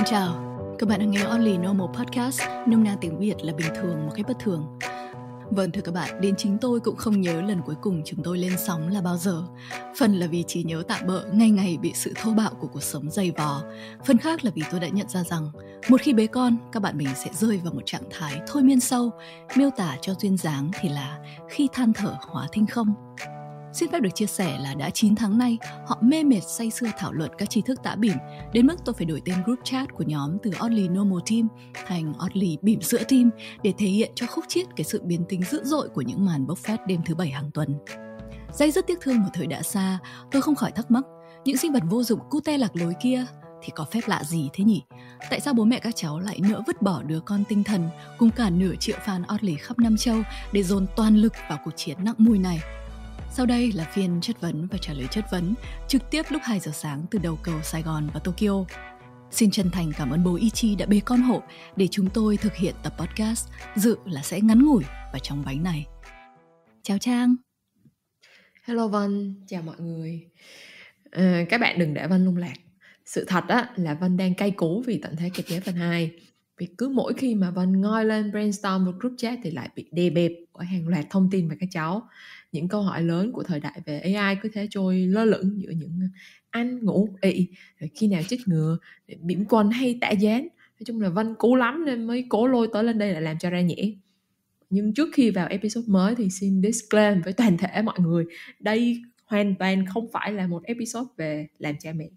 Xin chào, các bạn đang nghe Only Normal Podcast, nông na tiếng Việt là bình thường một cách bất thường. Vâng thưa các bạn, đến chính tôi cũng không nhớ lần cuối cùng chúng tôi lên sóng là bao giờ. Phần là vì trí nhớ tạm bỡ ngày ngày bị sự thô bạo của cuộc sống dày vò. Phần khác là vì tôi đã nhận ra rằng một khi bế con, các bạn mình sẽ rơi vào một trạng thái thôi miên sâu, miêu tả cho duyên dáng thì là khi than thở hóa thinh không. Xin phép được chia sẻ là đã 9 tháng nay, họ mê mệt say sưa thảo luận các tri thức tã bỉm, đến mức tôi phải đổi tên group chat của nhóm từ Oddly Normal Team thành Oddly Bỉm Sữa Team để thể hiện cho khúc chiết cái sự biến tính dữ dội của những màn bốc phát đêm thứ bảy hàng tuần. Dây rất tiếc thương một thời đã xa, tôi không khỏi thắc mắc, những sinh vật vô dụng cute lạc lối kia thì có phép lạ gì thế nhỉ? Tại sao bố mẹ các cháu lại nỡ vứt bỏ đứa con tinh thần cùng cả nửa triệu fan Oddly khắp năm châu để dồn toàn lực vào cuộc chiến nặng mùi này? Sau đây là phiên chất vấn và trả lời chất vấn trực tiếp lúc 2 giờ sáng từ đầu cầu Sài Gòn và Tokyo. Xin chân thành cảm ơn bố Ichi đã bê con hộ để chúng tôi thực hiện tập podcast dự là sẽ ngắn ngủi và trong bánh này. Chào Trang. Hello Vân, chào mọi người. À, các bạn đừng để Vân lung lạc. Sự thật á, là Vân đang cay cú vì tận thế kịch ghép phần 2 vì cứ mỗi khi mà Vân ngoi lên brainstorm một group chat thì lại bị đè bẹp bởi hàng loạt thông tin về các cháu. Những câu hỏi lớn của thời đại về AI cứ thế trôi lơ lửng giữa những ăn ngủ ị khi nào chích ngừa mỉm quần hay tạ dán nói chung là Vân cố lắm nên mới cố lôi tới lên đây là làm cho ra nhỉ nhưng trước khi vào episode mới thì xin disclaim với toàn thể mọi người đây hoàn toàn không phải là một episode về làm cha mẹ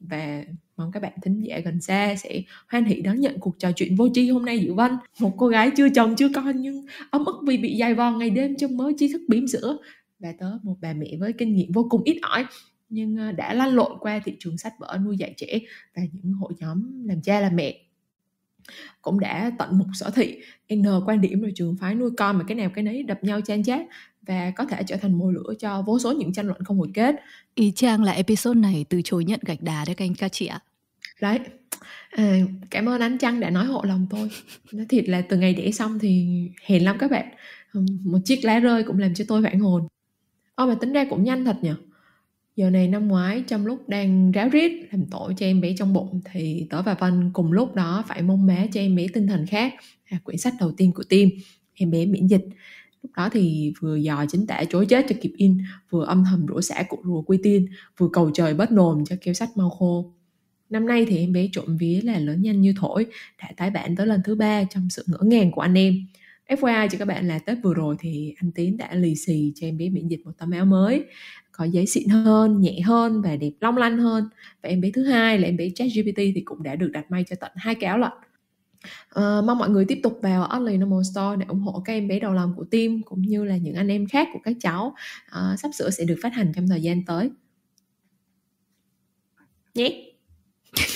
và mong các bạn thính giả gần xa sẽ hoan hỷ đón nhận cuộc trò chuyện vô tri hôm nay giữa Vân một cô gái chưa chồng chưa con nhưng ấm ức vì bị dài vò ngày đêm trong mớ tri thức bỉm sữa và tớ một bà mẹ với kinh nghiệm vô cùng ít ỏi nhưng ờ, đã lăn lộn qua thị trường sách vở nuôi dạy trẻ và những hội nhóm làm cha làm mẹ cũng đã tận mục sở thị n quan điểm rồi trường phái nuôi con mà cái nào cái nấy đập nhau chan chát và có thể trở thành mồi lửa cho vô số những tranh luận không hồi kết ý trang là episode này từ chối nhận gạch đá đấy các anh ca chị ạ đấy à, cảm ơn anh trăng đã nói hộ lòng tôi nói thiệt là từ ngày đẻ xong thì hiền lắm các bạn một chiếc lá rơi cũng làm cho tôi vạn hồn ô mà tính ra cũng nhanh thật nhỉ Giờ này năm ngoái trong lúc đang ráo riết làm tổ cho em bé trong bụng thì tớ và Vân cùng lúc đó phải mong má cho em bé tinh thần khác à, quyển sách đầu tiên của Tim em bé miễn dịch lúc đó thì vừa dò chính tả chối chết cho kịp in vừa âm thầm rủa xả cụ rùa quy tiên vừa cầu trời bớt nồm cho kêu sách mau khô năm nay thì em bé trộm vía là lớn nhanh như thổi đã tái bản tới lần thứ ba trong sự ngỡ ngàng của anh em FYI cho các bạn là Tết vừa rồi thì anh Tiến đã lì xì cho em bé miễn dịch một tấm áo mới có giấy xịn hơn nhẹ hơn và đẹp long lanh hơn và em bé thứ hai là em bé ChatGPT thì cũng đã được đặt may cho tận hai cái áo lận Uh, mong mọi người tiếp tục vào Oddly Normal Store để ủng hộ các em bé đầu lòng của team cũng như là những anh em khác của các cháu uh, sắp sửa sẽ được phát hành trong thời gian tới nhé yeah.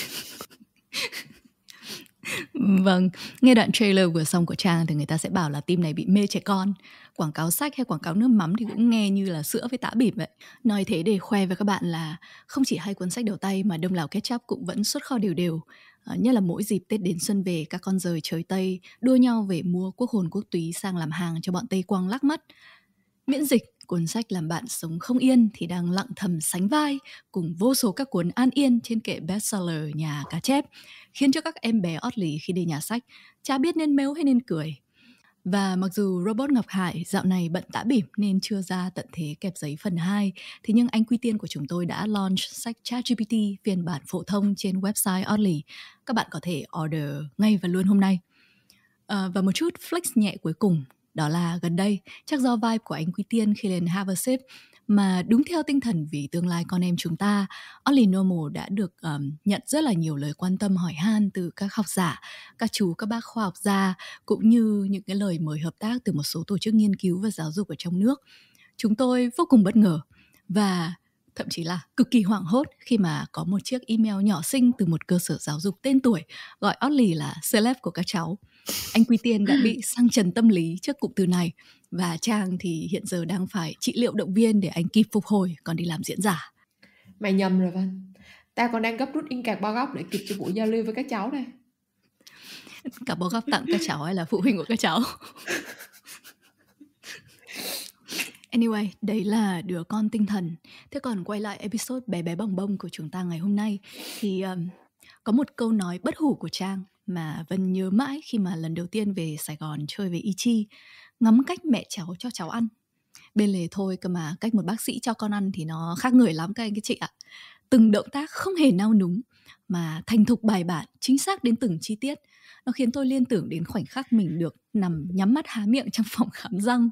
vâng nghe đoạn trailer vừa xong của trang thì người ta sẽ bảo là team này bị mê trẻ con quảng cáo sách hay quảng cáo nước mắm thì cũng nghe như là sữa với tả bỉm vậy. Nói thế để khoe với các bạn là không chỉ hai cuốn sách đầu tay mà Đông Lào Ketchup cũng vẫn xuất kho đều đều. À, nhất là mỗi dịp Tết đến xuân về các con rời trời Tây đua nhau về mua quốc hồn quốc túy sang làm hàng cho bọn Tây Quang lắc mắt. Miễn dịch, cuốn sách làm bạn sống không yên thì đang lặng thầm sánh vai cùng vô số các cuốn an yên trên kệ bestseller nhà cá chép, khiến cho các em bé ót lì khi đi nhà sách chả biết nên mếu hay nên cười và mặc dù Robot Ngọc Hải dạo này bận tã bỉm nên chưa ra tận thế kẹp giấy phần 2, thế nhưng anh Quy Tiên của chúng tôi đã launch sách ChatGPT phiên bản phổ thông trên website Oddly. Các bạn có thể order ngay và luôn hôm nay. À, và một chút flex nhẹ cuối cùng đó là gần đây, chắc do vibe của anh Quy Tiên khi lên Have a Sip, mà đúng theo tinh thần vì tương lai con em chúng ta, Only Normal đã được um, nhận rất là nhiều lời quan tâm hỏi han từ các học giả, các chú, các bác khoa học gia cũng như những cái lời mời hợp tác từ một số tổ chức nghiên cứu và giáo dục ở trong nước. Chúng tôi vô cùng bất ngờ và thậm chí là cực kỳ hoảng hốt khi mà có một chiếc email nhỏ xinh từ một cơ sở giáo dục tên tuổi gọi Oddly là celeb của các cháu anh Quy Tiên đã bị sang trần tâm lý trước cụm từ này và Trang thì hiện giờ đang phải trị liệu động viên để anh kịp phục hồi còn đi làm diễn giả. Mày nhầm rồi Văn. Tao còn đang gấp rút in cạc bao góc để kịp cho buổi giao lưu với các cháu đây. Cả bao góc tặng các cháu hay là phụ huynh của các cháu? Anyway, đấy là đứa con tinh thần. Thế còn quay lại episode bé bé bồng bông của chúng ta ngày hôm nay thì um, có một câu nói bất hủ của Trang mà Vân nhớ mãi khi mà lần đầu tiên về Sài Gòn chơi với Y Chi ngắm cách mẹ cháu cho cháu ăn. Bên lề thôi cơ mà cách một bác sĩ cho con ăn thì nó khác người lắm các anh các chị ạ. Từng động tác không hề nao núng mà thành thục bài bản, chính xác đến từng chi tiết. Nó khiến tôi liên tưởng đến khoảnh khắc mình được nằm nhắm mắt há miệng trong phòng khám răng,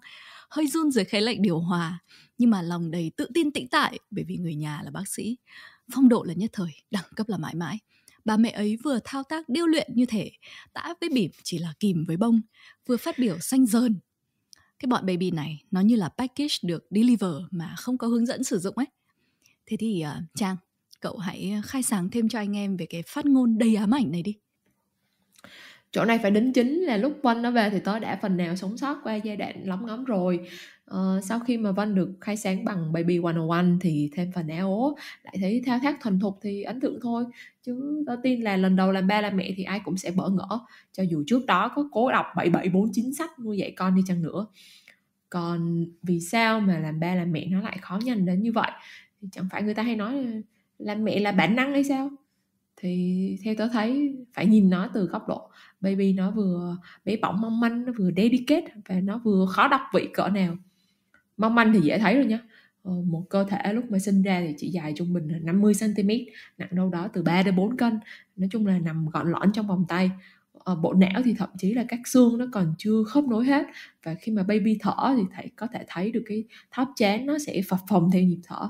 hơi run dưới khái lạnh điều hòa, nhưng mà lòng đầy tự tin tĩnh tại bởi vì người nhà là bác sĩ. Phong độ là nhất thời, đẳng cấp là mãi mãi. Bà mẹ ấy vừa thao tác điêu luyện như thể tã với bỉm chỉ là kìm với bông, vừa phát biểu xanh dơn. Cái bọn baby này nó như là package được deliver mà không có hướng dẫn sử dụng ấy. Thế thì uh, Trang, cậu hãy à, khai sáng thêm cho anh em về cái phát ngôn đầy ám ảnh này đi chỗ này phải đến chính là lúc Vân nó về thì tớ đã phần nào sống sót qua giai đoạn lóng ngóng rồi ờ, sau khi mà Vân được khai sáng bằng Baby 101 thì thêm phần áo lại thấy thao thác thuần thục thì ấn tượng thôi chứ tớ tin là lần đầu làm ba làm mẹ thì ai cũng sẽ bỡ ngỡ cho dù trước đó có cố đọc bảy bảy bốn chín sách nuôi dạy con đi chăng nữa còn vì sao mà làm ba làm mẹ nó lại khó nhằn đến như vậy thì chẳng phải người ta hay nói làm mẹ là bản năng hay sao thì theo tớ thấy phải nhìn nó từ góc độ Baby nó vừa bé bỏng mong manh nó vừa dedicate và nó vừa khó đọc vị cỡ nào mong manh thì dễ thấy rồi nhá ờ, một cơ thể lúc mà sinh ra thì chỉ dài trung bình là 50 cm nặng đâu đó từ 3 đến 4 cân nói chung là nằm gọn lõn trong vòng tay ờ, bộ não thì thậm chí là các xương nó còn chưa khớp nối hết và khi mà baby thở thì thầy có thể thấy được cái tháp chán nó sẽ phập phồng theo nhịp thở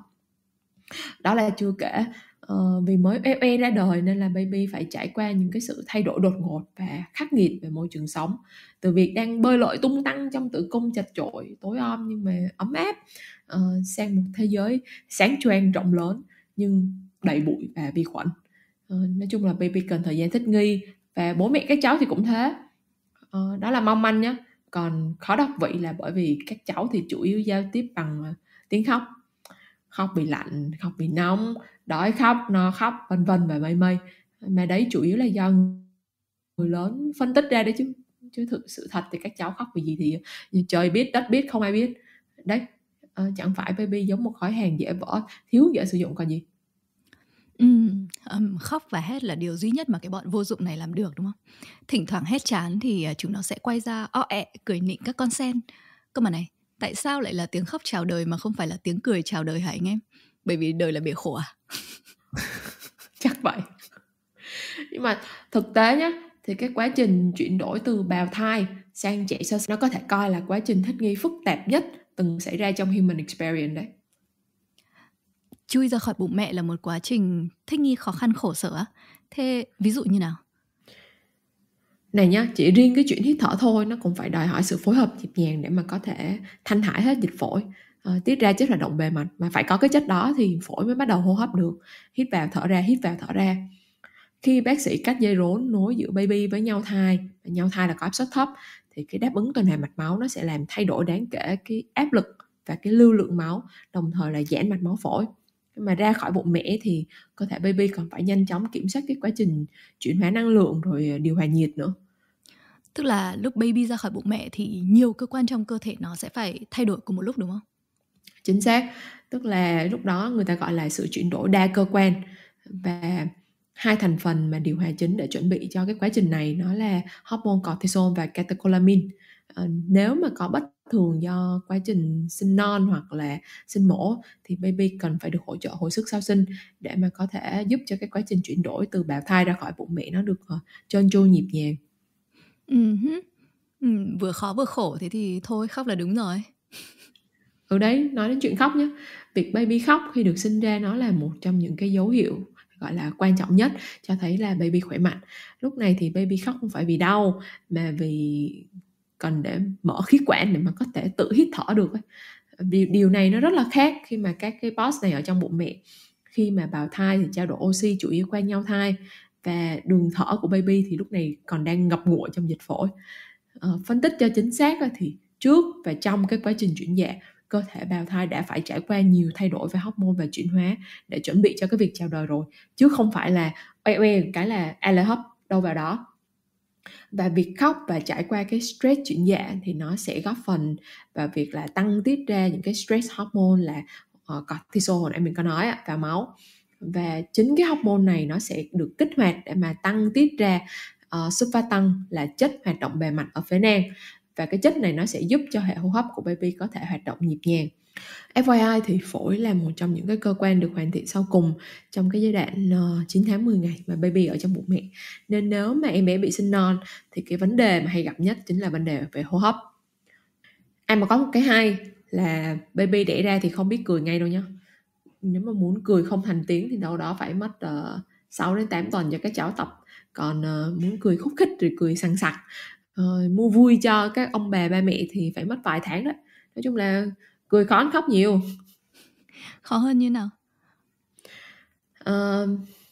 đó là chưa kể uh, vì mới ee ra đời nên là baby phải trải qua những cái sự thay đổi đột ngột và khắc nghiệt về môi trường sống từ việc đang bơi lội tung tăng trong tử cung chật chội tối om nhưng mà ấm áp uh, sang một thế giới sáng choang rộng lớn nhưng đầy bụi và vi khuẩn uh, nói chung là baby cần thời gian thích nghi và bố mẹ các cháu thì cũng thế uh, đó là mong manh nhé còn khó đọc vị là bởi vì các cháu thì chủ yếu giao tiếp bằng tiếng khóc khóc bị lạnh khóc bị nóng đói khóc nó khóc vân vân và mây mây mà đấy chủ yếu là do người lớn phân tích ra đấy chứ chứ thực sự thật thì các cháu khóc vì gì thì trời biết đất biết không ai biết đấy à, chẳng phải baby giống một khói hàng dễ vỡ thiếu dễ sử dụng còn gì um, khóc và hét là điều duy nhất mà cái bọn vô dụng này làm được đúng không? Thỉnh thoảng hét chán thì à, chúng nó sẽ quay ra o ẹ cười nịnh các con sen. Cơ mà này, tại sao lại là tiếng khóc chào đời mà không phải là tiếng cười chào đời hả anh em? bởi vì đời là bị khổ à chắc vậy nhưng mà thực tế nhé thì cái quá trình chuyển đổi từ bào thai sang trẻ sơ sinh nó có thể coi là quá trình thích nghi phức tạp nhất từng xảy ra trong human experience đấy chui ra khỏi bụng mẹ là một quá trình thích nghi khó khăn khổ sở thế ví dụ như nào này nhá chỉ riêng cái chuyện hít thở thôi nó cũng phải đòi hỏi sự phối hợp nhịp nhàng để mà có thể thanh thải hết dịch phổi uh, ờ, tiết ra chất là động bề mặt mà phải có cái chất đó thì phổi mới bắt đầu hô hấp được hít vào thở ra hít vào thở ra khi bác sĩ cắt dây rốn nối giữa baby với nhau thai nhau thai là có áp suất thấp thì cái đáp ứng tuần hoàn mạch máu nó sẽ làm thay đổi đáng kể cái áp lực và cái lưu lượng máu đồng thời là giãn mạch máu phổi mà ra khỏi bụng mẹ thì cơ thể baby còn phải nhanh chóng kiểm soát cái quá trình chuyển hóa năng lượng rồi ờ, điều hòa nhiệt nữa tức là lúc baby ra khỏi bụng mẹ thì nhiều cơ quan trong cơ thể nó sẽ phải thay đổi cùng một lúc đúng không chính xác tức là lúc đó người ta gọi là sự chuyển đổi đa cơ quan và hai thành phần mà điều hòa chính để chuẩn bị cho cái quá trình này nó là hormone cortisol và catecholamin ờ, nếu mà có bất thường do quá trình sinh non hoặc là sinh mổ thì baby cần phải được hỗ trợ hồi sức sau sinh để mà có thể giúp cho cái quá trình chuyển đổi từ bào thai ra khỏi bụng mẹ nó được ờ, trơn tru nhịp nhàng uh-huh. ừ, vừa khó vừa khổ thế thì thôi khóc là đúng rồi ở ừ, đấy nói đến chuyện khóc nhé việc baby khóc khi được sinh ra nó là một trong những cái dấu hiệu gọi là quan trọng nhất cho thấy là baby khỏe mạnh lúc này thì baby khóc không phải vì đau mà vì cần để mở khí quản để mà có thể tự hít thở được điều, điều này nó rất là khác khi mà các cái boss này ở trong bụng mẹ khi mà bào thai thì trao đổi oxy chủ yếu qua nhau thai và đường thở của baby thì lúc này còn đang ngập ngụa trong dịch phổi à, phân tích cho chính xác thì trước và trong cái quá trình chuyển dạ cơ thể bào thai đã phải trải qua nhiều thay đổi về hormone và chuyển hóa để chuẩn bị cho cái việc chào đời rồi chứ không phải là oe oe cái là a à, hấp đâu vào đó và việc khóc và trải qua cái stress chuyển dạ thì nó sẽ góp phần vào việc là tăng tiết ra những cái stress hormone là uh, cortisol hồi nãy mình có nói cả máu và chính cái hormone này nó sẽ được kích hoạt để mà tăng tiết ra uh, tăng là chất hoạt động bề mặt ở phế nang và cái chất này nó sẽ giúp cho hệ hô hấp của baby có thể hoạt động nhịp nhàng FYI thì phổi là một trong những cái cơ quan được hoàn thiện sau cùng trong cái giai đoạn 9 ờ, tháng 10 ngày mà baby ở trong bụng mẹ. Nên nếu mà em bé bị sinh non thì cái vấn đề mà hay gặp nhất chính là vấn đề về hô hấp. Em à, mà có một cái hay là baby đẻ ra thì không biết cười ngay đâu nhá. Nếu mà muốn cười không thành tiếng thì đâu đó phải mất ờ, uh, 6 đến 8 tuần cho các cháu tập còn uh, muốn cười khúc khích rồi cười sằng sặc uh, mua vui cho các ông bà ba mẹ thì phải mất vài tháng đó nói chung là cười khó khóc nhiều khó hơn như nào uh,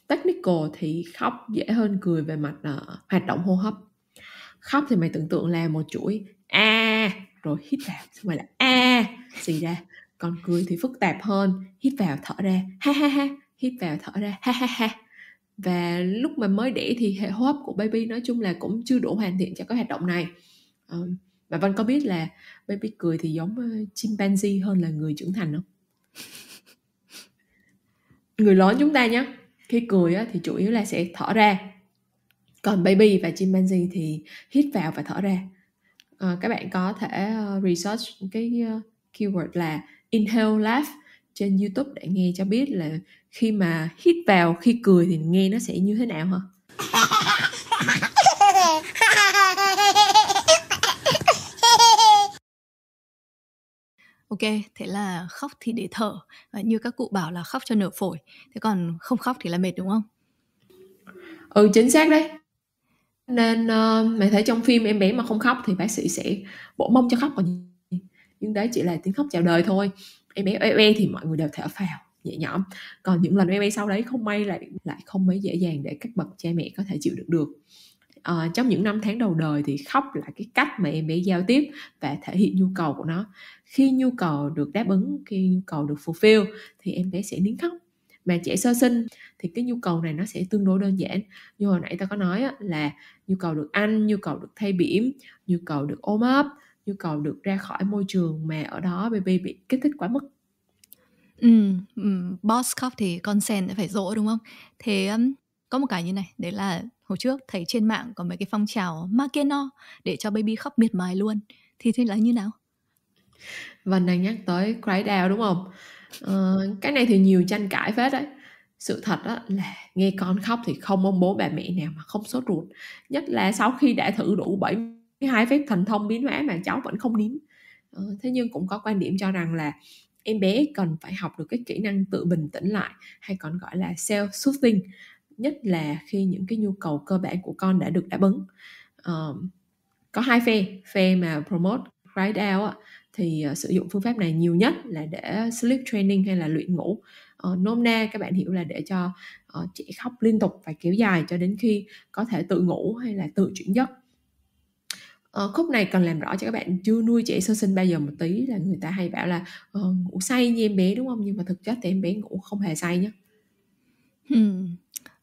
technical thì khóc dễ hơn cười về mặt uh, hoạt động hô hấp khóc thì mày tưởng tượng là một chuỗi a à, rồi hít vào xong rồi là a à, xì ra còn cười thì phức tạp hơn hít vào thở ra ha ha ha hít vào thở ra ha ha ha và lúc mà mới đẻ thì hệ hô hấp của baby nói chung là cũng chưa đủ hoàn thiện cho cái hoạt động này ờ, và Vân có biết là baby cười thì giống ờ, chimpanzee hơn là người trưởng thành không? Người lớn chúng ta nhé, khi cười thì chủ yếu là sẽ thở ra. Còn baby và chimpanzee thì hít vào và thở ra. Ờ, các bạn có thể research cái keyword là inhale laugh trên YouTube để nghe cho biết là khi mà hít vào khi cười thì nghe nó sẽ như thế nào hả? Ok, thế là khóc thì để thở và Như các cụ bảo là khóc cho nở phổi Thế còn không khóc thì là mệt đúng không? Ừ, chính xác đấy Nên uh, mày thấy trong phim em bé mà không khóc Thì bác sĩ sẽ bổ mông cho khóc còn gì? nhưng đấy chỉ là tiếng khóc chào đời thôi em bé em thì mọi người đều thở phào nhẹ nhõm còn những lần em bé sau đấy không may lại lại không mấy dễ dàng để các bậc cha mẹ có thể chịu được được ờ, à, trong những năm tháng đầu đời thì khóc là cái cách mà em bé giao tiếp và thể hiện nhu cầu của nó khi nhu cầu được đáp ứng khi nhu cầu được fulfill thì em bé sẽ nín khóc mà trẻ sơ sinh thì cái nhu cầu này nó sẽ tương đối đơn giản như hồi nãy ta có nói là nhu cầu được ăn nhu cầu được thay bỉm nhu cầu được ôm ấp nhu cầu được ra khỏi môi trường mà ở đó baby bị kích thích quá mức ừ, ừ boss cop thì consent phải dỗ đúng không thế um, có một cái như này đấy là hồi trước thấy trên mạng có mấy cái phong trào makeno để cho baby khóc miệt mài luôn thì thế là như nào Vân đang nhắc tới cry down đúng không ờ, cái này thì nhiều tranh cãi phết đấy sự thật đó là nghe con khóc thì không ông bố bà mẹ nào mà không sốt ruột nhất là sau khi đã thử đủ 7 cái hai phép thần thông biến hóa mà cháu vẫn không nín ờ, thế nhưng cũng có quan điểm cho rằng là em bé cần phải học được cái kỹ năng tự bình tĩnh lại hay còn gọi là self soothing nhất là khi những cái nhu cầu cơ bản của con đã được đáp ứng ờ, có hai phe phe mà promote cry out thì ờ, sử dụng phương pháp này nhiều nhất là để sleep training hay là luyện ngủ uh, nôm na các bạn hiểu là để cho uh, trẻ khóc liên tục và kéo dài cho đến khi có thể tự ngủ hay là tự chuyển giấc Ờ, khúc này cần làm rõ cho các bạn chưa nuôi trẻ sơ sinh bao giờ một tí là người ta hay bảo là ờ, ngủ say như em bé đúng không nhưng mà thực chất thì em bé ngủ không hề say nhé hmm.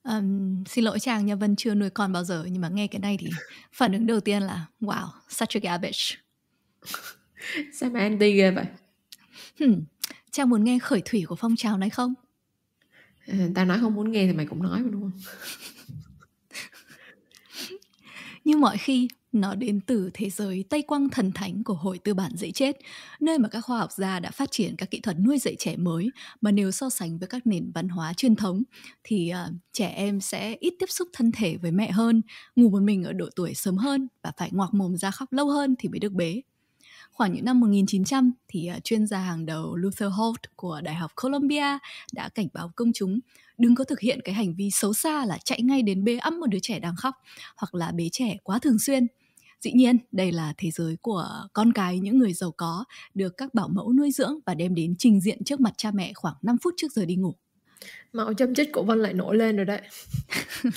um, xin lỗi chàng nhà vân chưa nuôi con bao giờ nhưng mà nghe cái này thì phản ứng đầu tiên là wow such a garbage sao mà đi ghê vậy hmm. chàng muốn nghe khởi thủy của phong trào này không à, tao nói không muốn nghe thì mày cũng nói mà đúng không như mọi khi nó đến từ thế giới Tây Quang thần thánh của hội tư bản dễ chết, nơi mà các khoa học gia đã phát triển các kỹ thuật nuôi dạy trẻ mới mà nếu so sánh với các nền văn hóa truyền thống thì uh, trẻ em sẽ ít tiếp xúc thân thể với mẹ hơn, ngủ một mình ở độ tuổi sớm hơn và phải ngoạc mồm ra khóc lâu hơn thì mới được bế. Khoảng những năm 1900 thì à, chuyên gia hàng đầu Luther Holt của Đại học Columbia đã cảnh báo công chúng đừng có thực hiện cái hành vi xấu xa là chạy ngay đến bế ấm một đứa trẻ đang khóc hoặc là bế trẻ quá thường xuyên Dĩ nhiên, đây là thế giới của con cái những người giàu có được các bảo mẫu nuôi dưỡng và đem đến trình diện trước mặt cha mẹ khoảng 5 phút trước giờ đi ngủ. Mạo châm chích của Vân lại nổi lên rồi đấy.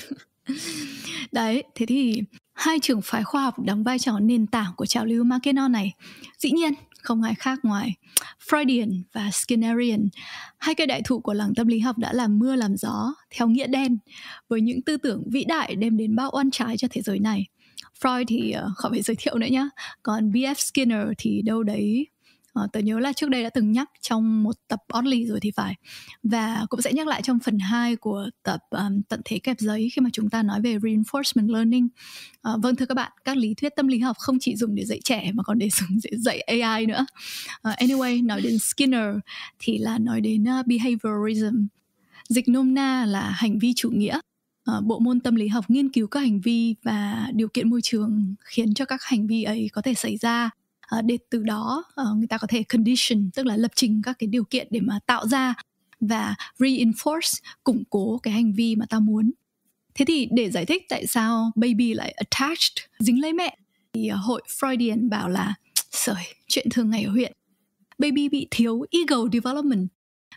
đấy, thế thì hai trường phái khoa học đóng vai trò nền tảng của trào lưu Markenon này. Dĩ nhiên, không ai khác ngoài Freudian và Skinnerian, hai cây đại thụ của làng tâm lý học đã làm mưa làm gió theo nghĩa đen với những tư tưởng vĩ đại đem đến bao oan trái cho thế giới này. Freud thì uh, ờ, khỏi phải giới thiệu nữa nhá còn B.F. Skinner thì đâu đấy uh, tớ nhớ là trước đây đã từng nhắc trong một tập Oddly rồi thì phải và cũng sẽ nhắc lại trong phần 2 của tập um, tận thế kẹp giấy khi mà chúng ta nói về reinforcement learning uh, vâng thưa các bạn các lý thuyết tâm lý học không chỉ dùng để dạy trẻ mà còn để dùng để dạy AI nữa uh, anyway nói đến Skinner thì là nói đến uh, behaviorism dịch nôm na là hành vi chủ nghĩa Ờ, bộ môn tâm lý học nghiên cứu các hành vi và điều kiện môi trường khiến cho các hành vi ấy có thể xảy ra ờ, để từ đó ờ, người ta có thể condition tức là lập trình các cái điều kiện để mà tạo ra và reinforce củng cố cái hành vi mà ta muốn thế thì để giải thích tại sao baby lại attached dính lấy mẹ thì hội freudian bảo là sởi chuyện thường ngày ở huyện baby bị thiếu ego development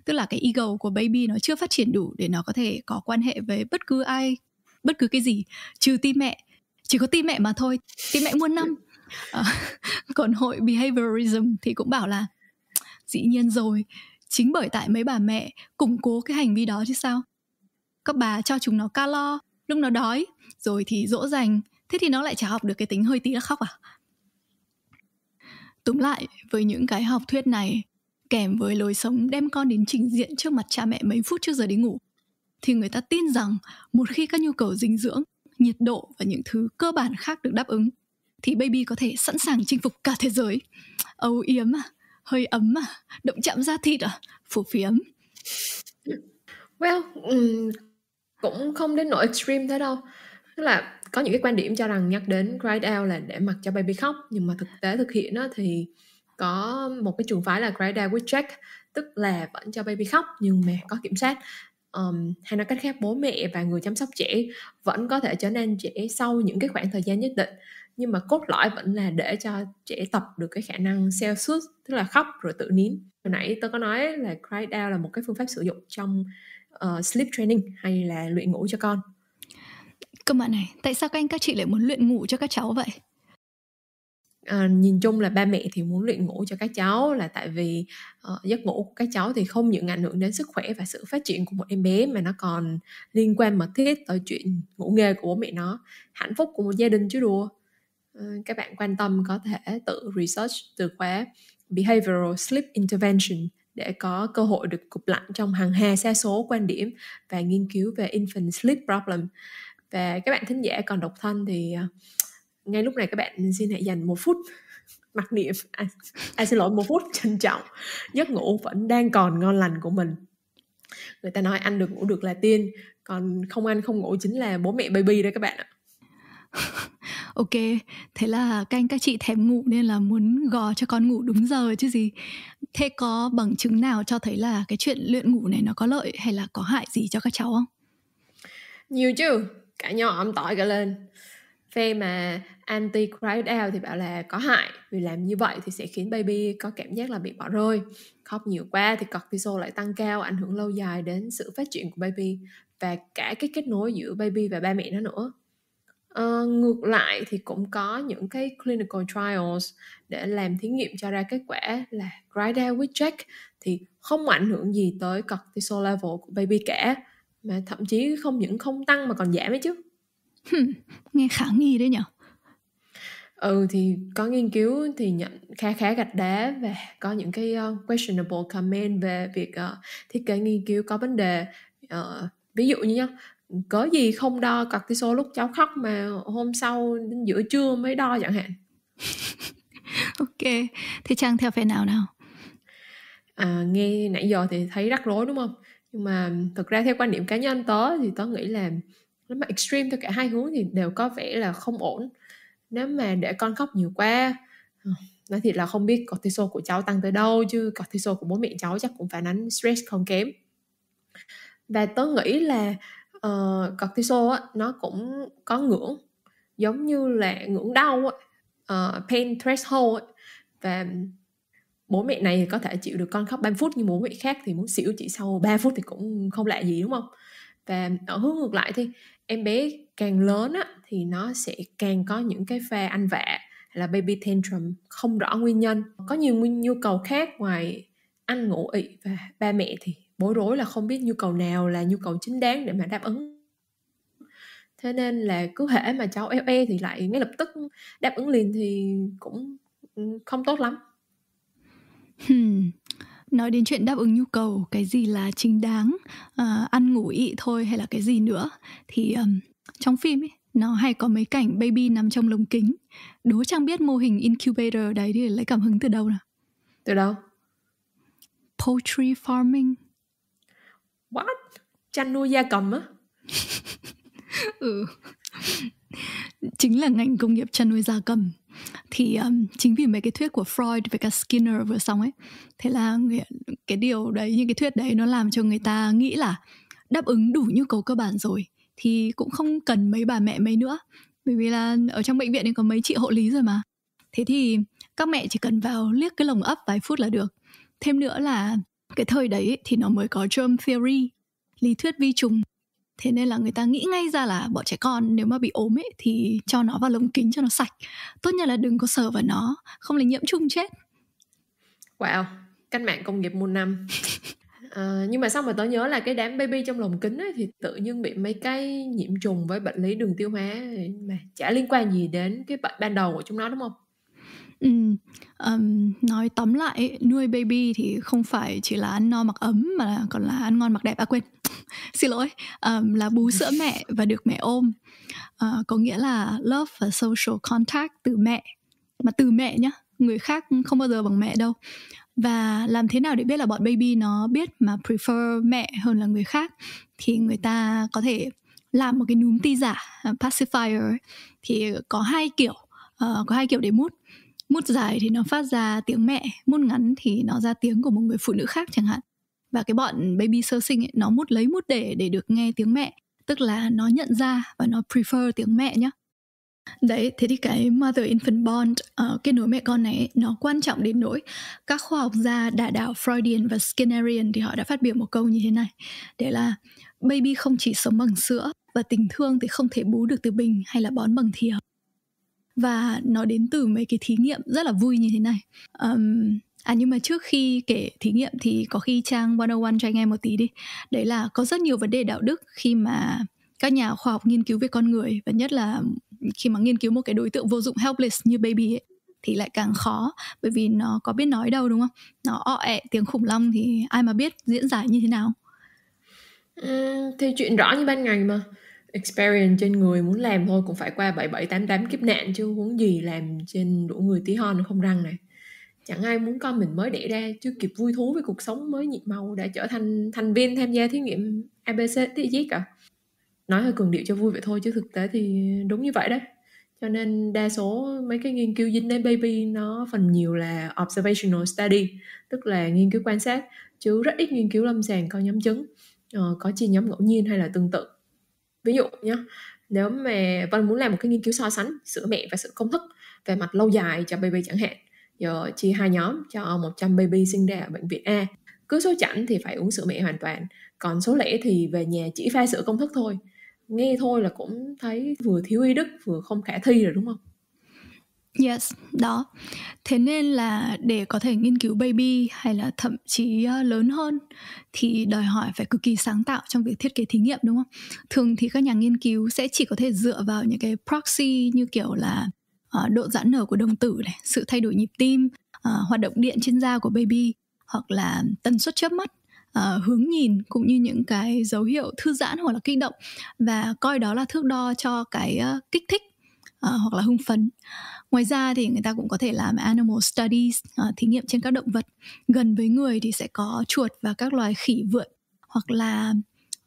tức là cái ego của baby nó chưa phát triển đủ để nó có thể có quan hệ với bất cứ ai bất cứ cái gì trừ tim mẹ chỉ có tim mẹ mà thôi tim mẹ muôn năm à, còn hội behaviorism thì cũng bảo là dĩ nhiên rồi chính bởi tại mấy bà mẹ củng cố cái hành vi đó chứ sao các bà cho chúng nó calo lúc nó đói rồi thì dỗ dành thế thì nó lại chả học được cái tính hơi tí là khóc à túm lại với những cái học thuyết này kèm với lối sống đem con đến trình diện trước mặt cha mẹ mấy phút trước giờ đi ngủ thì người ta tin rằng một khi các nhu cầu dinh dưỡng nhiệt độ và những thứ cơ bản khác được đáp ứng thì baby có thể sẵn sàng chinh phục cả thế giới âu yếm à hơi ấm à động chạm da thịt à phù phiếm well um, cũng không đến nỗi extreme thế đâu tức là có những cái quan điểm cho rằng nhắc đến cry out là để mặc cho baby khóc nhưng mà thực tế thực hiện nó thì có một cái trường phái là cry dad with check tức là vẫn cho baby khóc nhưng mà có kiểm soát um, hay nói cách khác bố mẹ và người chăm sóc trẻ vẫn có thể trở nên trẻ sau những cái khoảng thời gian nhất định nhưng mà cốt lõi vẫn là để cho trẻ tập được cái khả năng self soothe tức là khóc rồi tự nín hồi nãy tôi có nói là cry down là một cái phương pháp sử dụng trong uh, sleep training hay là luyện ngủ cho con cơ mà này tại sao các anh các chị lại muốn luyện ngủ cho các cháu vậy à, nhìn chung là ba mẹ thì muốn luyện ngủ cho các cháu là tại vì uh, giấc ngủ của các cháu thì không những ảnh hưởng đến sức khỏe và sự phát triển của một em bé mà nó còn liên quan mật thiết tới chuyện ngủ nghề của bố mẹ nó hạnh phúc của một gia đình chứ đùa uh, các bạn quan tâm có thể tự research từ khóa behavioral sleep intervention để có cơ hội được cục lạnh trong hàng hà xa số quan điểm và nghiên cứu về infant sleep problem và các bạn thính giả còn độc thân thì uh, ngay lúc này các bạn xin hãy dành một phút mặc niệm à, à xin lỗi một phút trân trọng giấc ngủ vẫn đang còn ngon lành của mình người ta nói ăn được ngủ được là tiên còn không ăn không ngủ chính là bố mẹ baby đấy các bạn ạ ok thế là các anh các chị thèm ngủ nên là muốn gò cho con ngủ đúng giờ chứ gì thế có bằng chứng nào cho thấy là cái chuyện luyện ngủ này nó có lợi hay là có hại gì cho các cháu không nhiều chứ cả nhỏ ấm tỏi cả lên phe mà anti crowd out thì bảo là có hại vì làm như vậy thì sẽ khiến baby có cảm giác là bị bỏ rơi khóc nhiều quá thì cortisol lại tăng cao ảnh hưởng lâu dài đến sự phát triển của baby và cả cái kết nối giữa baby và ba mẹ nó nữa Uh, ngược lại thì cũng có những cái clinical trials để làm thí nghiệm cho ra kết quả là Gridel with check thì không ảnh hưởng gì tới cortisol level của baby cả mà thậm chí không những không tăng mà còn giảm ấy chứ nghe khả nghi đấy nhở ừ thì có nghiên cứu thì nhận khá khá gạch đá và có những cái uh, questionable comment về việc uh, thiết kế nghiên cứu có vấn đề uh, ví dụ như nhá có gì không đo số lúc cháu khóc mà hôm sau đến giữa trưa mới đo chẳng hạn ok thì trang theo phe nào nào à, nghe nãy giờ thì thấy rắc rối đúng không nhưng mà thực ra theo quan điểm cá nhân tớ thì tớ nghĩ là nếu mà extreme theo cả hai hướng thì đều có vẻ là không ổn nếu mà để con khóc nhiều quá ờ, nói thiệt là không biết cortisol của cháu tăng tới đâu chứ cortisol của bố mẹ cháu chắc cũng phản ánh stress không kém và tớ nghĩ là uh, cortisol á, nó cũng có ngưỡng giống như là ngưỡng đau á, uh, pain threshold á. và bố mẹ này thì có thể chịu được con khóc 3 phút nhưng bố mẹ khác thì muốn xỉu chỉ sau 3 phút thì cũng không lạ gì đúng không và ở hướng ngược lại thì em bé càng lớn á, thì nó sẽ càng có những cái pha ăn vạ là baby tantrum không rõ nguyên nhân có nhiều nguyên nhu cầu khác ngoài ăn ngủ ị và ba mẹ thì bối rối là không biết nhu cầu nào là nhu cầu chính đáng để mà đáp ứng thế nên là cứ hễ mà cháu e thì lại ngay lập tức đáp ứng liền thì cũng ừ, không tốt lắm nói đến chuyện đáp ứng nhu cầu cái gì là chính đáng uh, ăn ngủ ị thôi hay là cái gì nữa thì um, trong phim ấy nó hay có mấy cảnh baby nằm trong lồng kính đố trang biết mô hình incubator đấy thì lấy cảm hứng từ đâu nào từ đâu poultry farming what chăn nuôi gia cầm á ừ chính là ngành công nghiệp chăn nuôi gia cầm thì um, chính vì mấy cái thuyết của Freud với cả Skinner vừa xong ấy thế là cái điều đấy những cái thuyết đấy nó làm cho người ta nghĩ là đáp ứng đủ nhu cầu cơ bản rồi thì cũng không cần mấy bà mẹ mấy nữa bởi vì là ở trong bệnh viện thì có mấy chị hộ lý rồi mà thế thì các mẹ chỉ cần vào liếc cái lồng ấp vài phút là được thêm nữa là cái thời đấy thì nó mới có germ theory lý thuyết vi trùng thế nên là người ta nghĩ ngay ra là bọn trẻ con nếu mà bị ốm ấy thì cho nó vào lồng kính cho nó sạch tốt nhất là đừng có sờ vào nó không là nhiễm trùng chết wow cách mạng công nghiệp muôn năm À, nhưng mà xong mà tớ nhớ là cái đám baby trong lồng kính ấy, thì tự nhiên bị mấy cái nhiễm trùng với bệnh lý đường tiêu hóa mà chả liên quan gì đến cái bệnh ban đầu của chúng nó đúng không? Ừ, um, nói tóm lại nuôi baby thì không phải chỉ là ăn no mặc ấm mà còn là ăn ngon mặc đẹp à quên xin lỗi um, là bú sữa mẹ và được mẹ ôm uh, có nghĩa là love và social contact từ mẹ mà từ mẹ nhá người khác không bao giờ bằng mẹ đâu và làm thế nào để biết là bọn baby nó biết mà prefer mẹ hơn là người khác thì người ta có thể làm một cái núm ti giả uh, pacifier thì có hai kiểu uh, có hai kiểu để mút mút dài thì nó phát ra tiếng mẹ mút ngắn thì nó ra tiếng của một người phụ nữ khác chẳng hạn và cái bọn baby sơ sinh ấy, nó mút lấy mút để để được nghe tiếng mẹ tức là nó nhận ra và nó prefer tiếng mẹ nhé đấy thế thì cái mother infant bond uh, ờ, cái nối mẹ con này nó quan trọng đến nỗi các khoa học gia đà đảo freudian và skinnerian thì họ đã phát biểu một câu như thế này để là baby không chỉ sống bằng sữa và tình thương thì không thể bú được từ bình hay là bón bằng thìa và nó đến từ mấy cái thí nghiệm rất là vui như thế này um, À nhưng mà trước khi kể thí nghiệm thì có khi Trang 101 cho anh em một tí đi Đấy là có rất nhiều vấn đề đạo đức khi mà các nhà khoa học nghiên cứu về con người Và nhất là khi mà nghiên cứu một cái đối tượng vô dụng helpless như baby ấy thì lại càng khó bởi vì nó có biết nói đâu đúng không nó ọ ẹ tiếng khủng long thì ai mà biết diễn giải như thế nào ừ, thì chuyện rõ như ban ngày mà experience trên người muốn làm thôi cũng phải qua bảy bảy tám tám kiếp nạn chứ huống gì làm trên đủ người tí hon không răng này chẳng ai muốn con mình mới đẻ ra chưa kịp vui thú với cuộc sống mới nhiệt màu đã trở thành thành viên tham gia thí nghiệm ABC tí giết cả nói hơi cường điệu cho vui vậy thôi chứ thực tế thì đúng như vậy đấy cho nên đa số mấy cái nghiên cứu dính đến baby nó phần nhiều là observational study tức là nghiên cứu quan sát chứ rất ít nghiên cứu lâm sàng có nhóm chứng ờ, có chi nhóm ngẫu nhiên hay là tương tự ví dụ nhé nếu mà Vân muốn làm một cái nghiên cứu so sánh sữa mẹ và sữa công thức về mặt lâu dài cho baby chẳng hạn giờ chia hai nhóm cho 100 baby sinh ra ở bệnh viện A cứ số chẵn thì phải uống sữa mẹ hoàn toàn còn số lẻ thì về nhà chỉ pha sữa công thức thôi nghe thôi là cũng thấy vừa thiếu ý đức vừa không khả thi rồi đúng không Yes, đó. Thế nên là để có thể nghiên cứu baby hay là thậm chí ờ, lớn hơn thì đòi hỏi phải cực kỳ sáng tạo trong việc thiết kế thí nghiệm đúng không? Thường thì các nhà nghiên cứu sẽ chỉ có thể dựa vào những cái proxy như kiểu là uh, độ giãn nở của đồng tử này, sự thay đổi nhịp tim, uh, hoạt động điện trên da của baby hoặc là tần suất chớp mắt uh, hướng nhìn cũng như những cái dấu hiệu thư giãn hoặc là kích động và coi đó là thước đo cho cái uh, kích thích à, hoặc là hưng phấn ngoài ra thì người ta cũng có thể làm animal studies à, thí nghiệm trên các động vật gần với người thì sẽ có chuột và các loài khỉ vượn hoặc là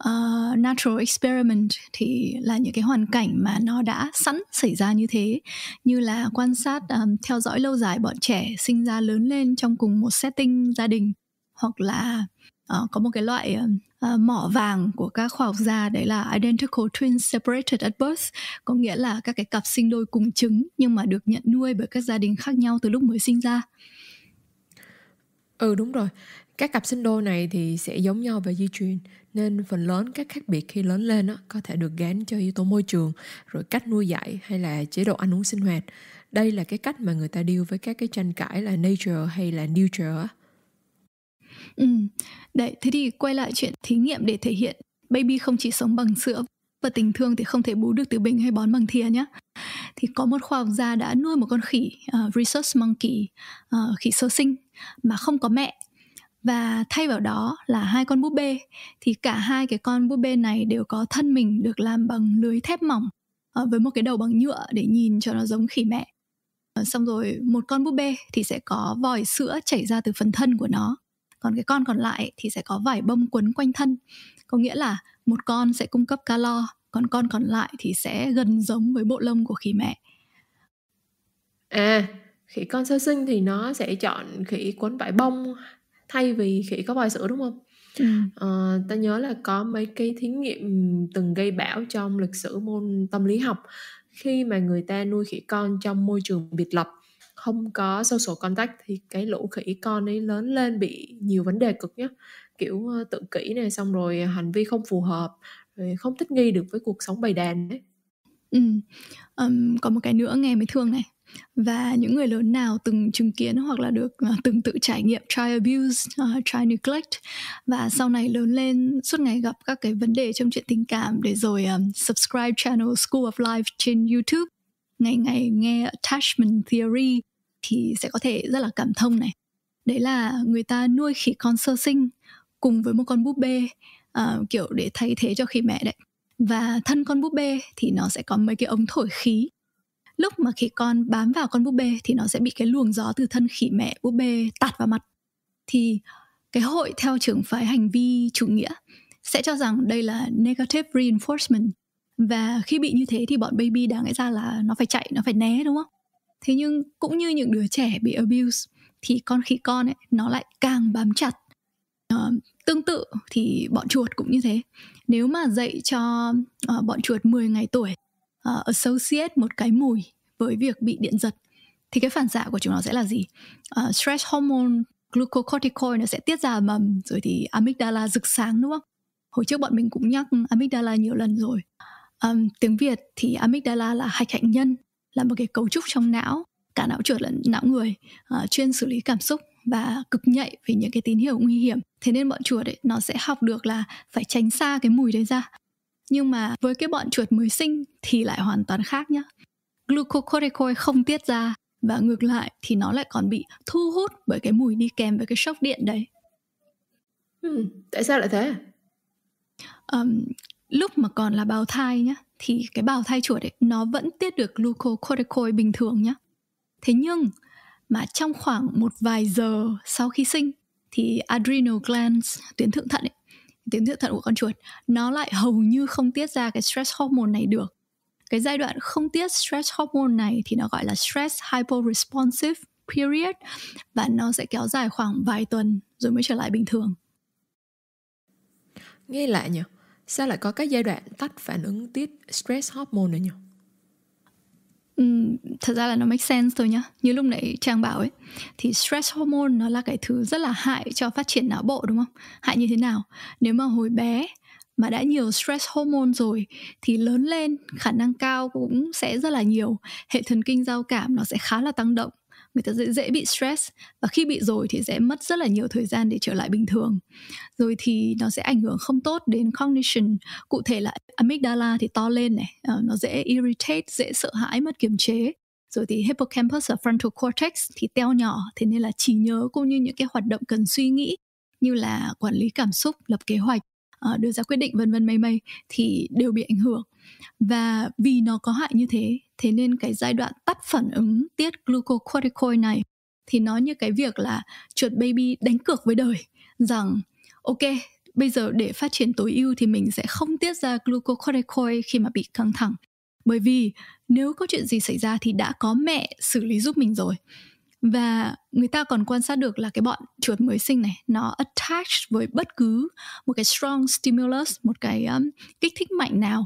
uh, natural experiment thì là những cái hoàn cảnh mà nó đã sẵn xảy ra như thế như là quan sát um, theo dõi lâu dài bọn trẻ sinh ra lớn lên trong cùng một setting gia đình hoặc là uh, có một cái loại uh, mỏ vàng của các khoa học gia đấy là identical twins separated at birth có nghĩa là các cái cặp sinh đôi cùng trứng nhưng mà được nhận nuôi bởi các gia đình khác nhau từ lúc mới sinh ra ừ đúng rồi các cặp sinh đôi này thì sẽ giống nhau về di truyền nên phần lớn các khác biệt khi lớn lên đó, có thể được gán cho yếu tố môi trường rồi cách nuôi dạy hay là chế độ ăn uống sinh hoạt đây là cái cách mà người ta deal với các cái tranh cãi là nature hay là nurture Ừ, đấy, thế thì quay lại chuyện thí nghiệm để thể hiện baby không chỉ sống bằng sữa và tình thương thì không thể bú được từ bình hay bón bằng thìa nhé. Thì có một khoa học gia đã nuôi một con khỉ, uh, ờ, research monkey, uh, khỉ sơ sinh mà không có mẹ và thay vào đó là hai con búp bê thì cả hai cái con búp bê này đều có thân mình được làm bằng lưới thép mỏng ờ, với một cái đầu bằng nhựa để nhìn cho nó giống khỉ mẹ. xong rồi một con búp bê thì sẽ có vòi sữa chảy ra từ phần thân của nó còn cái con còn lại thì sẽ có vải bông quấn quanh thân có nghĩa là một con sẽ cung cấp calo còn con còn lại thì sẽ gần giống với bộ lông của khỉ mẹ à khỉ con sơ sinh thì nó sẽ chọn khỉ quấn vải bông thay vì khỉ có vòi sữa đúng không Ừ. Ờ, ta nhớ là có mấy cái thí nghiệm từng gây bão trong lịch sử môn tâm lý học khi mà người ta nuôi khỉ con trong môi trường biệt lập không có social contact thì cái lũ khỉ con ấy lớn lên bị nhiều vấn đề cực nhất kiểu ờ, tự kỷ này xong rồi hành vi không phù hợp rồi không thích nghi được với cuộc sống bầy đàn ấy ừ um, có một cái nữa nghe mới thương này và những người lớn nào từng chứng kiến hoặc là được uh, từng tự trải nghiệm try abuse, uh, ờ, try neglect và sau này lớn lên suốt ngày gặp các cái vấn đề trong chuyện tình cảm để rồi um, subscribe channel School of Life trên YouTube ngày ngày nghe attachment theory thì sẽ có thể rất là cảm thông này đấy là người ta nuôi khỉ con sơ sinh cùng với một con búp bê uh, kiểu để thay thế cho khỉ mẹ đấy và thân con búp bê thì nó sẽ có mấy cái ống thổi khí lúc mà khỉ con bám vào con búp bê thì nó sẽ bị cái luồng gió từ thân khỉ mẹ búp bê tạt vào mặt thì cái hội theo trường phái hành vi chủ nghĩa sẽ cho rằng đây là negative reinforcement và khi bị như thế thì bọn baby đáng lẽ ra là nó phải chạy nó phải né đúng không thế nhưng cũng như những đứa trẻ bị abuse thì con khỉ con ấy nó lại càng bám chặt uh, tương tự thì bọn chuột cũng như thế nếu mà dạy cho uh, bọn chuột 10 ngày tuổi uh, associate một cái mùi với việc bị điện giật thì cái phản xạ của chúng nó sẽ là gì uh, stress hormone glucocorticoid nó sẽ tiết ra mầm rồi thì amygdala rực sáng đúng không hồi trước bọn mình cũng nhắc amygdala nhiều lần rồi um, tiếng việt thì amygdala là hạch hạnh nhân là một cái cấu trúc trong não cả não trượt lẫn não người uh, chuyên xử lý cảm xúc và cực nhạy về những cái tín hiệu nguy hiểm thế nên bọn chuột ấy nó sẽ học được là phải tránh xa cái mùi đấy ra nhưng mà với cái bọn chuột mới sinh thì lại hoàn toàn khác nhá glucocorticoid không tiết ra và ngược lại thì nó lại còn bị thu hút bởi cái mùi đi kèm với cái sốc điện đấy ừ, tại sao lại thế um, lúc mà còn là bào thai nhá thì cái bào thai chuột ấy nó vẫn tiết được glucocorticoid bình thường nhá thế nhưng mà trong khoảng một vài giờ sau khi sinh thì adrenal glands tuyến thượng thận ấy, tuyến thượng thận của con chuột nó lại hầu như không tiết ra cái stress hormone này được cái giai đoạn không tiết stress hormone này thì nó gọi là stress hyporesponsive period và nó sẽ kéo dài khoảng vài tuần rồi mới trở lại bình thường nghe lạ nhỉ sao lại có cái giai đoạn tắt phản ứng tiết stress hormone nữa nhỉ? Um, thật ra là nó make sense thôi nhá như lúc nãy trang bảo ấy thì stress hormone nó là cái thứ rất là hại cho phát triển não bộ đúng không hại như thế nào nếu mà hồi bé mà đã nhiều stress hormone rồi thì lớn lên khả năng cao cũng sẽ rất là nhiều hệ thần kinh giao cảm nó sẽ khá là tăng động người ta dễ dễ bị stress và khi bị rồi thì sẽ mất rất là nhiều thời gian để trở lại bình thường rồi thì nó sẽ ảnh hưởng không tốt đến cognition cụ thể là amygdala thì to lên này ờ, nó dễ irritate dễ sợ hãi mất kiềm chế rồi thì hippocampus và frontal cortex thì teo nhỏ thế nên là chỉ nhớ cũng như những cái hoạt động cần suy nghĩ như là quản lý cảm xúc lập kế hoạch ờ, đưa ra quyết định vân vân mây mây thì đều bị ảnh hưởng và vì nó có hại như thế thế nên cái giai đoạn tắt phản ứng tiết glucocorticoid này thì nó như cái việc là chuột baby đánh cược với đời rằng ok bây giờ để phát triển tối ưu thì mình sẽ không tiết ra glucocorticoid khi mà bị căng thẳng bởi vì nếu có chuyện gì xảy ra thì đã có mẹ xử lý giúp mình rồi và người ta còn quan sát được là cái bọn chuột mới sinh này nó attached với bất cứ một cái strong stimulus một cái um, kích thích mạnh nào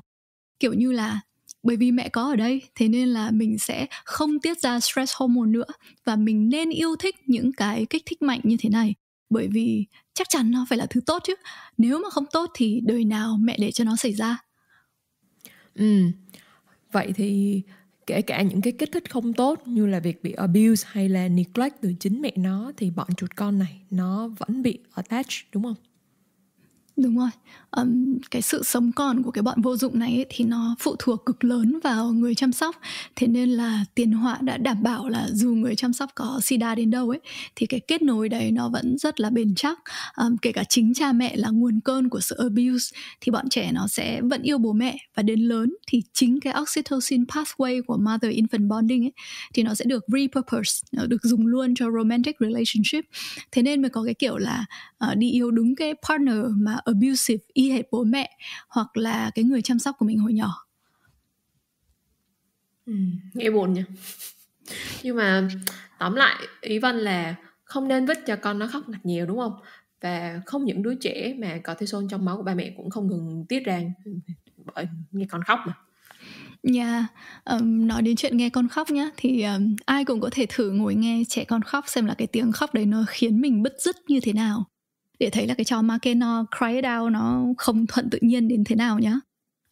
kiểu như là bởi vì mẹ có ở đây thế nên là mình sẽ không tiết ra stress hormone nữa và mình nên yêu thích những cái kích thích mạnh như thế này bởi vì chắc chắn nó phải là thứ tốt chứ nếu mà không tốt thì đời nào mẹ để cho nó xảy ra ừ vậy thì kể cả những cái kích thích không tốt như là việc bị abuse hay là neglect từ chính mẹ nó thì bọn chuột con này nó vẫn bị attached đúng không Đúng rồi. Um, cái sự sống còn của cái bọn vô dụng này ấy, thì nó phụ thuộc cực lớn vào người chăm sóc. Thế nên là tiền họa đã đảm bảo là dù người chăm sóc có sida đến đâu ấy thì cái kết nối đấy nó vẫn rất là bền chắc. Um, kể cả chính cha mẹ là nguồn cơn của sự abuse thì bọn trẻ nó sẽ vẫn yêu bố mẹ và đến lớn thì chính cái oxytocin pathway của mother infant bonding ấy thì nó sẽ được repurpose, nó được dùng luôn cho romantic relationship. Thế nên mới có cái kiểu là uh, đi yêu đúng cái partner mà abusive y hệt bố mẹ hoặc là cái người chăm sóc của mình hồi nhỏ ừ, nghe buồn nhỉ nhưng mà tóm lại ý văn là không nên vứt cho con nó khóc ngặt nhiều đúng không và không những đứa trẻ mà cortisol trong máu của ba mẹ cũng không ngừng tiết ra bởi nghe con khóc mà Yeah, um, nói đến chuyện nghe con khóc nhá thì um, ai cũng có thể thử ngồi nghe trẻ con khóc xem là cái tiếng khóc đấy nó khiến mình bứt rứt như thế nào để thấy là cái trò Makeno ờ, Cry It Out nó không thuận tự nhiên đến thế nào nhá.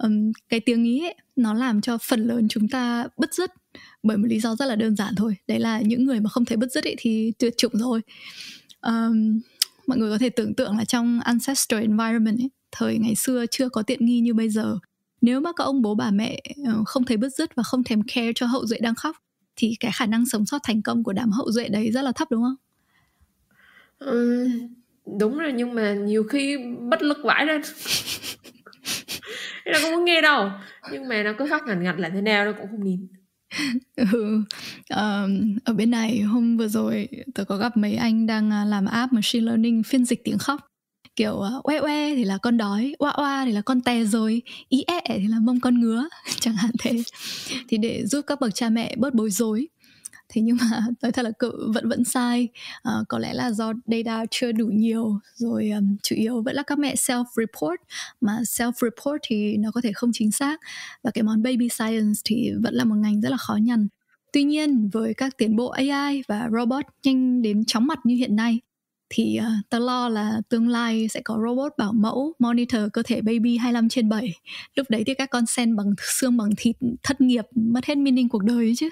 Um, cái tiếng Ý ấy, nó làm cho phần lớn chúng ta bứt rứt bởi một lý do rất là đơn giản thôi. Đấy là những người mà không thấy bứt rứt ấy thì tuyệt chủng rồi. Um, mọi người có thể tưởng tượng là trong ancestral environment ấy, thời ngày xưa chưa có tiện nghi như bây giờ. Nếu mà có ông bố bà mẹ ờ, không thấy bứt rứt và không thèm care cho hậu duệ đang khóc thì cái khả năng sống sót thành công của đám hậu duệ đấy rất là thấp đúng không? Um, đúng rồi nhưng mà nhiều khi bất lực vãi lên nó không muốn nghe đâu nhưng mà nó cứ khóc ngặt ngặt là thế nào nó cũng không nín ừ. um, ở bên này hôm vừa rồi tôi có gặp mấy anh đang à, làm app machine learning phiên dịch tiếng khóc kiểu uh, oe oe thì là con đói oa oa thì là con tè rồi ý ẹ e e thì là mông con ngứa chẳng hạn thế thì để giúp các bậc cha mẹ bớt bối rối thế nhưng mà tới thật là cự vẫn vẫn sai à, có lẽ là do data chưa đủ nhiều rồi um, chủ yếu vẫn là các mẹ self report mà self report thì nó có thể không chính xác và cái món baby science thì vẫn là một ngành rất là khó nhằn tuy nhiên với các tiến bộ ai và robot nhanh đến chóng mặt như hiện nay thì uh, ta lo là tương lai sẽ có robot bảo mẫu monitor cơ thể baby 25 trên 7. Lúc đấy thì các con sen bằng xương bằng thịt thất nghiệp mất hết meaning cuộc đời chứ.